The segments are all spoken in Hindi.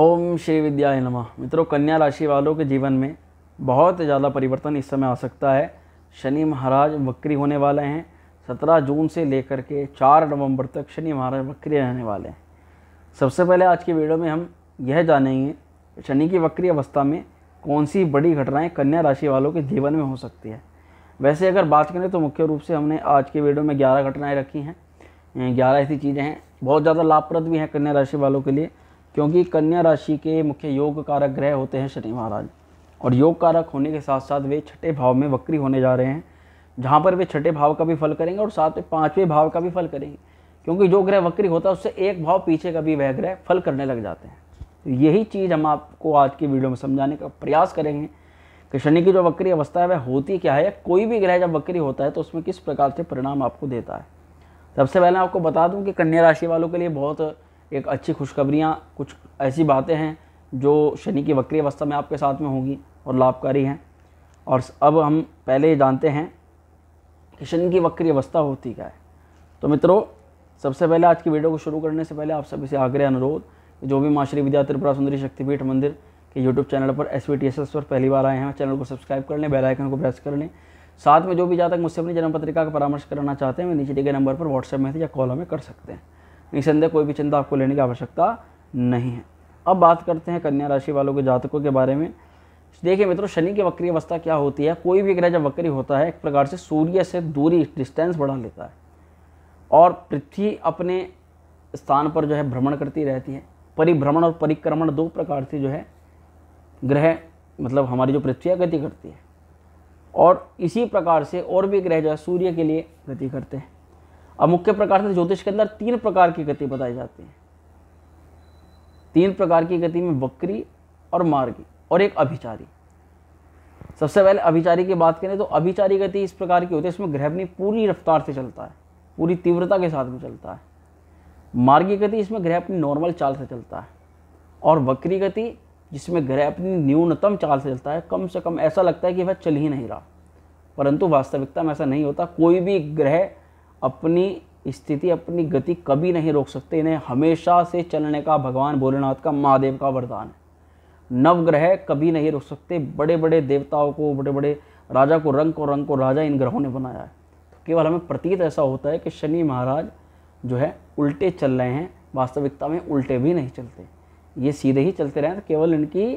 ओम श्री विद्या नमः मित्रों कन्या राशि वालों के जीवन में बहुत ज़्यादा परिवर्तन इस समय आ सकता है शनि महाराज वक्री होने वाले हैं सत्रह जून से लेकर के चार नवंबर तक शनि महाराज वक्री रहने वाले हैं सबसे पहले आज की वीडियो में हम यह जानेंगे शनि की वक्री अवस्था में कौन सी बड़ी घटनाएं कन्या राशि वालों के जीवन में हो सकती है वैसे अगर बात करें तो मुख्य रूप से हमने आज की वीडियो में ग्यारह घटनाएँ रखी हैं ग्यारह ऐसी चीज़ें हैं बहुत ज़्यादा लाभप्रद भी हैं कन्या राशि वालों के लिए क्योंकि कन्या राशि के मुख्य योग कारक ग्रह होते हैं शनि महाराज और योग कारक होने के साथ साथ वे छठे भाव में वक्री होने जा रहे हैं जहाँ पर वे छठे भाव का भी फल करेंगे और साथ में पाँचवें भाव का भी फल करेंगे क्योंकि जो ग्रह वक्री होता है उससे एक भाव पीछे का भी वह ग्रह फल करने लग जाते हैं तो यही चीज़ हम आपको आज की वीडियो में समझाने का प्रयास करेंगे कि शनि की जो वक्री अवस्था है वह होती क्या है कोई भी ग्रह जब वक्री होता है तो उसमें किस प्रकार से परिणाम आपको देता है सबसे पहले आपको बता दूं कि कन्या राशि वालों के लिए बहुत एक अच्छी खुशखबरियाँ कुछ ऐसी बातें हैं जो शनि की वक्री अवस्था में आपके साथ में होंगी और लाभकारी हैं और अब हम पहले ही जानते हैं कि शनि की वक्री अवस्था होती क्या है तो मित्रों सबसे पहले आज की वीडियो को शुरू करने से पहले आप सभी से आग्रह अनुरोध कि जो भी माँ श्री विद्या त्रिपुरा सुंदरी शक्तिपीठ मंदिर के यूट्यूब चैनल पर एस पर पहली बार आए हैं चैनल को सब्सक्राइब कर लें बेलाइकन को प्रेस कर लें साथ में जो भी जातक तक मुझसे अपनी जन्म पत्रिका का परामर्श करना चाहते हैं वे नीचे दिए गए नंबर पर व्हाट्सएप मैसेज या कॉल हमें कर सकते हैं निसंदेह कोई भी चिंता आपको लेने की आवश्यकता नहीं है अब बात करते हैं कन्या राशि वालों के जातकों के बारे में देखिए मित्रों शनि की वक्री अवस्था क्या होती है कोई भी ग्रह जब वक्री होता है एक प्रकार से सूर्य से दूरी डिस्टेंस बढ़ा लेता है और पृथ्वी अपने स्थान पर जो है भ्रमण करती रहती है परिभ्रमण और परिक्रमण दो प्रकार से जो है ग्रह मतलब हमारी जो पृथ्वी है गति करती है और इसी प्रकार से और भी ग्रह जो है सूर्य के लिए गति करते हैं अब मुख्य प्रकार से ज्योतिष के अंदर तीन प्रकार की गति बताई जाती है तीन प्रकार की गति में वक्री और मार्गी और एक अभिचारी सबसे पहले अभिचारी की बात करें तो अभिचारी गति इस प्रकार की होती है इसमें ग्रहणी पूरी रफ्तार से चलता है पूरी तीव्रता के साथ में चलता है मार्गी गति इसमें ग्रह अपनी नॉर्मल चाल से चलता है और वक्री गति जिसमें ग्रह अपनी न्यूनतम चाल से चलता है कम से कम ऐसा लगता है कि वह चल ही नहीं रहा परंतु वास्तविकता में ऐसा नहीं होता कोई भी ग्रह अपनी स्थिति अपनी गति कभी नहीं रोक सकते इन्हें हमेशा से चलने का भगवान भोलेनाथ का महादेव का वरदान है नवग्रह कभी नहीं रोक सकते बड़े बड़े देवताओं को बड़े बड़े राजा को रंग को रंग को राजा इन ग्रहों ने बनाया है तो केवल हमें प्रतीत ऐसा होता है कि शनि महाराज जो है उल्टे चल रहे हैं वास्तविकता में उल्टे भी नहीं चलते ये सीधे ही चलते रहें तो केवल इनकी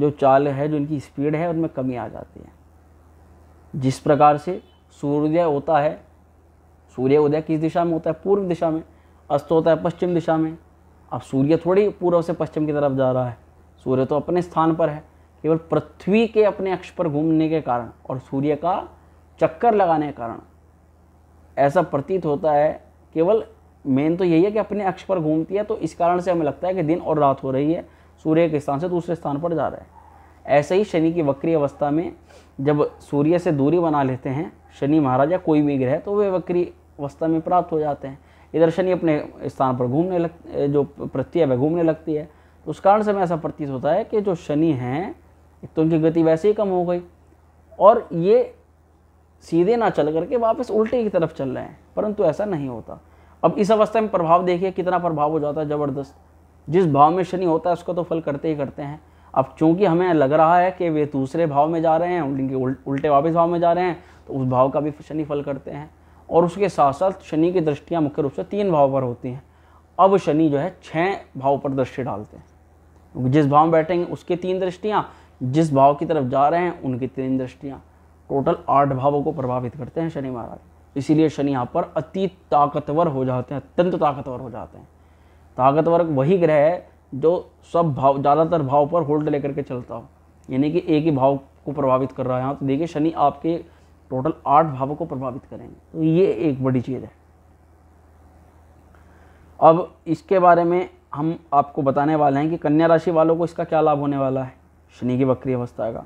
जो चाल है जो इनकी स्पीड है उनमें कमी आ जाती है जिस प्रकार से सूर्योदय होता है सूर्य उदय किस दिशा में होता है पूर्व दिशा में अस्त होता है पश्चिम दिशा में अब सूर्य थोड़ी पूर्व से पश्चिम की तरफ जा रहा है सूर्य तो अपने स्थान पर है केवल पृथ्वी के अपने अक्ष पर घूमने के कारण और सूर्य का चक्कर लगाने के कारण ऐसा प्रतीत होता है केवल मेन तो यही है कि अपने अक्ष पर घूमती है तो इस कारण से हमें लगता है कि दिन और रात हो रही है सूर्य के स्थान से दूसरे स्थान पर जा रहा है ऐसे ही शनि की वक्री अवस्था में जब सूर्य से दूरी बना लेते हैं शनि महाराज या कोई भी ग्रह तो वे वक्री अवस्था में प्राप्त हो जाते हैं इधर शनि अपने स्थान पर घूमने लग जो प्रत्यय है वह घूमने लगती है तो उस कारण से हमें ऐसा प्रतीत होता है कि जो शनि हैं एक तो उनकी गति वैसे ही कम हो गई और ये सीधे ना चल करके वापस उल्टे की तरफ चल रहे हैं परंतु ऐसा नहीं होता अब इस अवस्था में प्रभाव देखिए कितना प्रभाव हो जाता है ज़बरदस्त जिस भाव में शनि होता है उसका तो फल करते ही करते हैं अब चूंकि हमें लग रहा है कि वे दूसरे भाव में जा रहे हैं उनके उल्टे वापस भाव में जा रहे हैं तो उस भाव का भी शनि फल करते हैं और उसके साथ साथ शनि की दृष्टियाँ मुख्य रूप से तीन भाव पर होती हैं अब शनि जो है छः भाव पर दृष्टि डालते हैं जिस भाव में बैठेंगे उसकी तीन दृष्टियाँ जिस भाव की तरफ जा रहे हैं उनकी तीन दृष्टियाँ टोटल आठ भावों को प्रभावित करते हैं शनि महाराज इसीलिए शनि यहाँ पर अति ताकतवर हो जाते हैं अत्यंत ताकतवर हो जाते हैं ताकतवर वही ग्रह है जो सब भाव ज़्यादातर भाव पर होल्ड लेकर के चलता हो यानी कि एक ही भाव को प्रभावित कर रहा है यहाँ तो देखिए शनि आपके टोटल आठ भावों को प्रभावित करेंगे तो ये एक बड़ी चीज़ है अब इसके बारे में हम आपको बताने वाले हैं कि कन्या राशि वालों को इसका क्या लाभ होने वाला है शनि की वक्री अवस्था का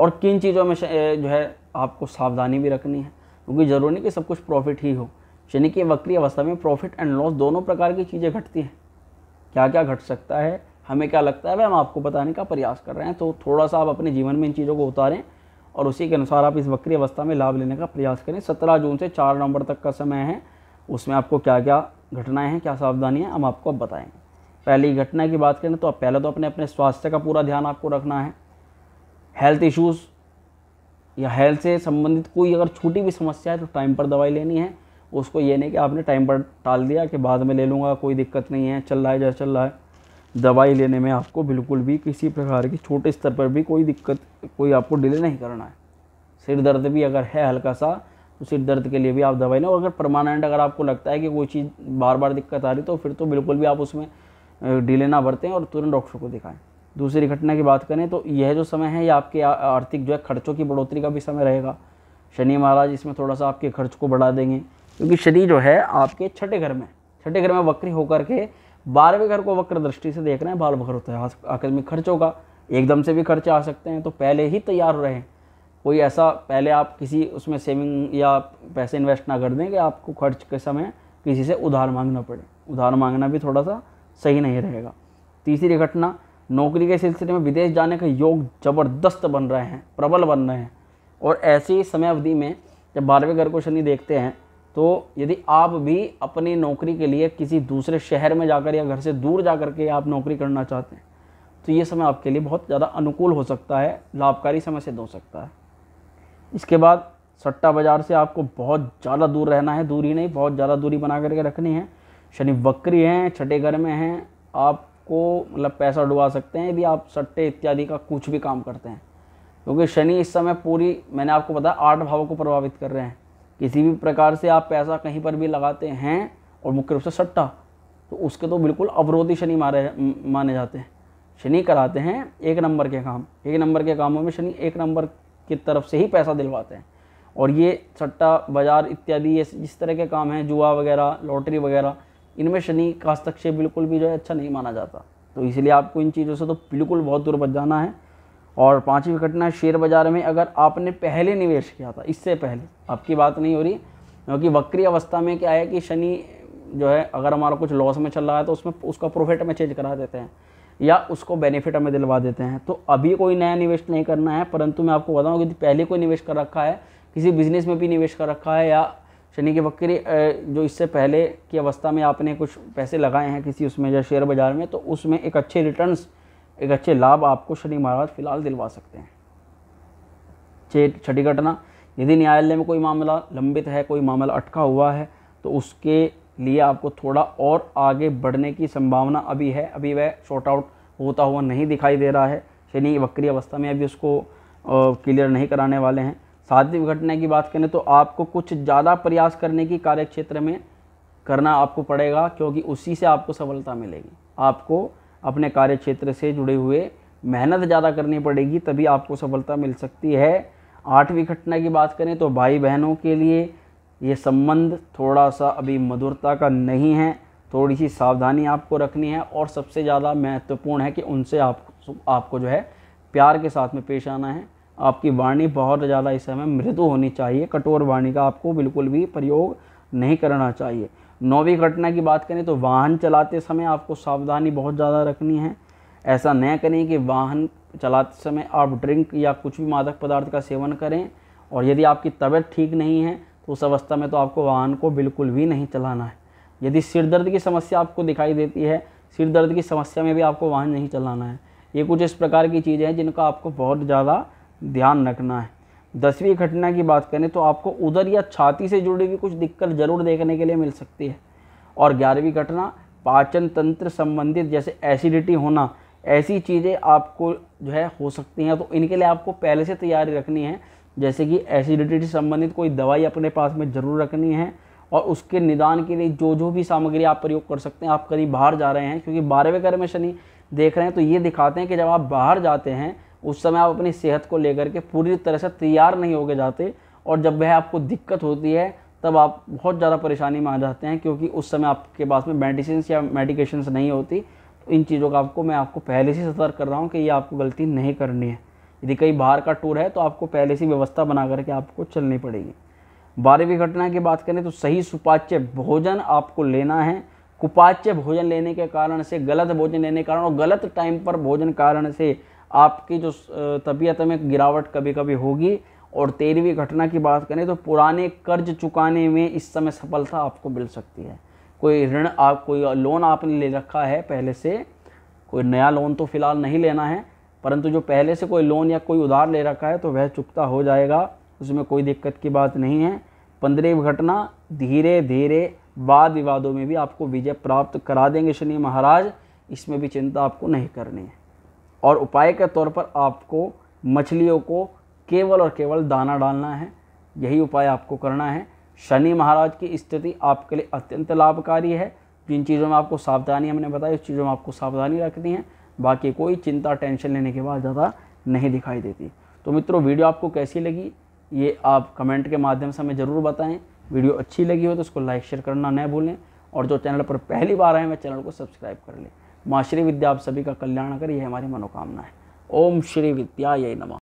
और किन चीज़ों में जो है आपको सावधानी भी रखनी है क्योंकि ज़रूरी नहीं कि सब कुछ प्रॉफिट ही हो शनि की वक्री अवस्था में प्रॉफिट एंड लॉस दोनों प्रकार की चीज़ें घटती हैं क्या क्या घट सकता है हमें क्या लगता है वह हम आपको बताने का प्रयास कर रहे हैं तो थोड़ा सा आप अपने जीवन में इन चीज़ों को उतारें और उसी के अनुसार आप इस वक्री अवस्था में लाभ लेने का प्रयास करें सत्रह जून से चार नवंबर तक का समय है उसमें आपको क्या क्या घटनाएं हैं क्या सावधानियां हम आपको अब बताएंगे पहली घटना की बात करें तो आप पहले तो अपने अपने स्वास्थ्य का पूरा ध्यान आपको रखना है हेल्थ इश्यूज़ या हेल्थ से संबंधित कोई अगर छोटी भी समस्या है तो टाइम पर दवाई लेनी है उसको ये नहीं कि आपने टाइम पर टाल दिया कि बाद में ले लूँगा कोई दिक्कत नहीं है चल रहा है जैसा चल रहा है दवाई लेने में आपको बिल्कुल भी किसी प्रकार की छोटे स्तर पर भी कोई दिक्कत कोई आपको डिले नहीं करना है सिर दर्द भी अगर है हल्का सा तो सिर दर्द के लिए भी आप दवाई लें और अगर परमानेंट अगर आपको लगता है कि कोई चीज़ बार बार दिक्कत आ रही तो फिर तो बिल्कुल भी आप उसमें डिले ना बरतें और तुरंत डॉक्टर को दिखाएं दूसरी घटना की बात करें तो यह जो समय है ये आपके आर्थिक जो है खर्चों की बढ़ोतरी का भी समय रहेगा शनि महाराज इसमें थोड़ा सा आपके खर्च को बढ़ा देंगे क्योंकि शनि जो है आपके छठे घर में छठे घर में वक्री होकर के बारहवें घर को वक्र दृष्टि से देख रहे हैं बाल होता है अकादमिक खर्च होगा एकदम से भी खर्चे आ सकते हैं तो पहले ही तैयार रहें कोई ऐसा पहले आप किसी उसमें सेविंग या पैसे इन्वेस्ट ना कर दें कि आपको खर्च के समय किसी से उधार मांगना पड़े उधार मांगना भी थोड़ा सा सही नहीं रहेगा तीसरी घटना नौकरी के सिलसिले में विदेश जाने का योग जबरदस्त बन रहे हैं प्रबल बन रहे हैं और ऐसी समय अवधि में जब बारहवें घर को शनि देखते हैं तो यदि आप भी अपनी नौकरी के लिए किसी दूसरे शहर में जाकर या घर से दूर जा कर के आप नौकरी करना चाहते हैं तो ये समय आपके लिए बहुत ज़्यादा अनुकूल हो सकता है लाभकारी समय सिद्ध हो सकता है इसके बाद सट्टा बाज़ार से आपको बहुत ज़्यादा दूर रहना है दूरी नहीं बहुत ज़्यादा दूरी बना करके रखनी है शनि वक्री हैं छठे घर में हैं आपको मतलब पैसा डुबा सकते हैं यदि आप सट्टे इत्यादि का कुछ भी काम करते हैं क्योंकि शनि इस समय पूरी मैंने आपको बताया आठ भावों को प्रभावित कर रहे हैं किसी भी प्रकार से आप पैसा कहीं पर भी लगाते हैं और मुख्य रूप से सट्टा तो उसके तो बिल्कुल अवरोधी शनि मारे माने जाते हैं शनि कराते हैं एक नंबर के काम एक नंबर के कामों में शनि एक नंबर की तरफ से ही पैसा दिलवाते हैं और ये सट्टा बाजार इत्यादि ये जिस तरह के काम हैं जुआ वगैरह लॉटरी वगैरह इनमें शनि का हस्तक्षेप बिल्कुल भी जो है अच्छा नहीं माना जाता तो इसलिए आपको इन चीज़ों से तो बिल्कुल बहुत दूर बच जाना है और पाँचवीं घटना शेयर बाजार में अगर आपने पहले निवेश किया था इससे पहले आपकी बात नहीं हो रही क्योंकि वक्री अवस्था में क्या है कि शनि जो है अगर हमारा कुछ लॉस में चल रहा है तो उसमें उसका प्रॉफिट में चेंज करा देते हैं या उसको बेनिफिट हमें दिलवा देते हैं तो अभी कोई नया निवेश नहीं करना है परंतु मैं आपको बताऊँ कि पहले कोई निवेश कर रखा है किसी बिजनेस में भी निवेश कर रखा है या शनि के वक्री जो इससे पहले की अवस्था में आपने कुछ पैसे लगाए हैं किसी उसमें या शेयर बाज़ार में तो उसमें एक अच्छे रिटर्न्स एक अच्छे लाभ आपको शनि महाराज फिलहाल दिलवा सकते हैं छठी घटना यदि न्यायालय में कोई मामला लंबित है कोई मामला अटका हुआ है तो उसके लिए आपको थोड़ा और आगे बढ़ने की संभावना अभी है अभी वह शॉर्ट आउट होता हुआ नहीं दिखाई दे रहा है शनि वक्री अवस्था में अभी उसको क्लियर नहीं कराने वाले हैं साध्य घटना की बात करें तो आपको कुछ ज़्यादा प्रयास करने की कार्यक्षेत्र में करना आपको पड़ेगा क्योंकि उसी से आपको सफलता मिलेगी आपको अपने कार्य क्षेत्र से जुड़े हुए मेहनत ज़्यादा करनी पड़ेगी तभी आपको सफलता मिल सकती है आठवीं घटना की बात करें तो भाई बहनों के लिए ये संबंध थोड़ा सा अभी मधुरता का नहीं है थोड़ी सी सावधानी आपको रखनी है और सबसे ज़्यादा महत्वपूर्ण है कि उनसे आप आपको जो है प्यार के साथ में पेश आना है आपकी वाणी बहुत ज़्यादा इस समय मृदु होनी चाहिए कठोर वाणी का आपको बिल्कुल भी प्रयोग नहीं करना चाहिए नौवीं घटना की बात करें तो वाहन चलाते समय आपको सावधानी बहुत ज़्यादा रखनी है ऐसा न करें कि वाहन चलाते समय आप ड्रिंक या कुछ भी मादक पदार्थ का सेवन करें और यदि आपकी तबीयत ठीक नहीं है तो उस अवस्था में तो आपको वाहन को बिल्कुल भी नहीं चलाना है यदि सिर दर्द की समस्या आपको दिखाई देती है सिर दर्द की समस्या में भी आपको वाहन नहीं चलाना है ये कुछ इस प्रकार की चीज़ें हैं जिनका आपको बहुत ज़्यादा ध्यान रखना है दसवीं घटना की बात करें तो आपको उधर या छाती से जुड़ी हुई कुछ दिक्कत जरूर देखने के लिए मिल सकती है और ग्यारहवीं घटना पाचन तंत्र संबंधित जैसे एसिडिटी होना ऐसी चीज़ें आपको जो है हो सकती हैं तो इनके लिए आपको पहले से तैयारी रखनी है जैसे कि एसिडिटी से संबंधित कोई दवाई अपने पास में ज़रूर रखनी है और उसके निदान के लिए जो जो भी सामग्री आप प्रयोग कर सकते हैं आप कहीं बाहर जा रहे हैं क्योंकि बारहवें घर में शनि देख रहे हैं तो ये दिखाते हैं कि जब आप बाहर जाते हैं उस समय आप अपनी सेहत को लेकर के पूरी तरह से तैयार नहीं होके जाते और जब वह आपको दिक्कत होती है तब आप बहुत ज़्यादा परेशानी में आ जाते हैं क्योंकि उस समय आपके पास में मेडिसिन या मेडिकेशंस नहीं होती तो इन चीज़ों का आपको मैं आपको पहले से सतर्क कर रहा हूँ कि ये आपको गलती नहीं करनी है यदि कहीं बाहर का टूर है तो आपको पहले से व्यवस्था बना करके आपको चलनी पड़ेगी बारहवीं घटना की बात करें तो सही सुपाच्य भोजन आपको लेना है कुपाच्य भोजन लेने के कारण से गलत भोजन लेने के कारण और गलत टाइम पर भोजन कारण से आपकी जो तबीयत में गिरावट कभी कभी होगी और तेरहवीं घटना की बात करें तो पुराने कर्ज चुकाने में इस समय सफलता आपको मिल सकती है कोई ऋण आप कोई लोन आपने ले रखा है पहले से कोई नया लोन तो फ़िलहाल नहीं लेना है परंतु जो पहले से कोई लोन या कोई उधार ले रखा है तो वह चुकता हो जाएगा उसमें कोई दिक्कत की बात नहीं है पंद्रहवीं घटना धीरे धीरे वाद विवादों में भी आपको विजय प्राप्त करा देंगे शनि महाराज इसमें भी चिंता आपको नहीं करनी है और उपाय के तौर पर आपको मछलियों को केवल और केवल दाना डालना है यही उपाय आपको करना है शनि महाराज की स्थिति आपके लिए अत्यंत लाभकारी है जिन चीज़ों में आपको सावधानी हमने बताई उस चीज़ों में आपको सावधानी रखनी है बाकी कोई चिंता टेंशन लेने के बाद ज़्यादा नहीं दिखाई देती तो मित्रों वीडियो आपको कैसी लगी ये आप कमेंट के माध्यम से हमें ज़रूर बताएं वीडियो अच्छी लगी हो तो उसको लाइक शेयर करना न भूलें और जो चैनल पर पहली बार आए हैं वह चैनल को सब्सक्राइब कर लें माँ श्री विद्या आप सभी का कल्याण करिए हमारी मनोकामना है ओम श्री विद्या ये नमा